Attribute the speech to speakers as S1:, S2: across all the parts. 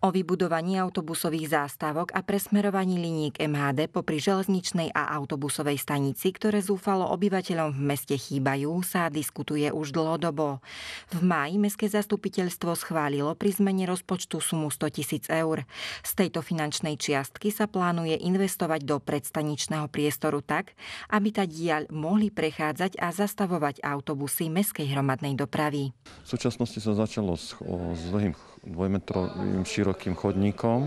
S1: o vybudovaní autobusových zástavok a presmerovaní liniek MHD popri železničnej a autobusovej stanici, ktoré zúfalo obyvateľom v meste chýbajú, sa diskutuje už dlhodobo. V máji mestské zastupiteľstvo schválilo pri zmene rozpočtu sumu 100 tisíc eur. Z tejto finančnej čiastky sa plánuje investovať do predstaničného priestoru tak, aby tá diaľ mohli prechádzať a zastavovať autobusy mestskej hromadnej dopravy.
S2: V súčasnosti sa začalo s, s dvojmetrovým širokým širokým chodníkom,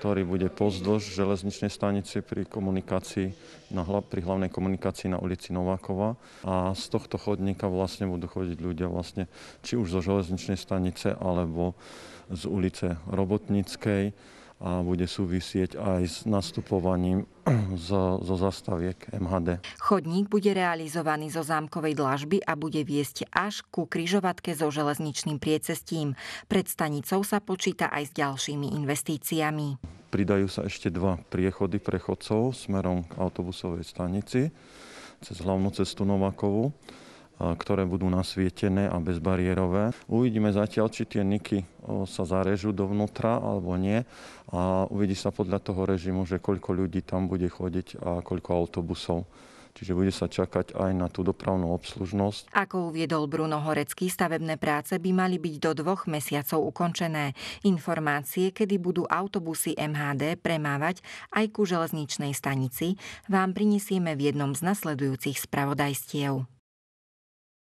S2: ktorý bude pozdĺž železničnej stanice pri komunikácii na hla, pri hlavnej komunikácii na ulici Novákova. A z tohto chodníka vlastne budú chodiť ľudia vlastne či už zo železničnej stanice alebo z ulice Robotníckej a bude súvisieť aj s nastupovaním zo, zo zastaviek MHD.
S1: Chodník bude realizovaný zo zámkovej dlažby a bude viesť až ku kryžovatke so železničným priecestím. Pred stanicou sa počíta aj s ďalšími investíciami.
S2: Pridajú sa ešte dva priechody prechodcov smerom k autobusovej stanici cez hlavnú cestu Novakovu ktoré budú nasvietené a bezbariérové. Uvidíme zatiaľ, či tie niky sa zarežú dovnútra alebo nie a uvidí sa podľa toho režimu, že koľko ľudí tam bude chodiť a koľko autobusov čiže bude sa čakať aj na tú dopravnú obslužnosť.
S1: Ako uviedol Bruno Horecký, stavebné práce by mali byť do dvoch mesiacov ukončené. Informácie, kedy budú autobusy MHD premávať aj ku železničnej stanici, vám prinesieme v jednom z nasledujúcich spravodajstiev.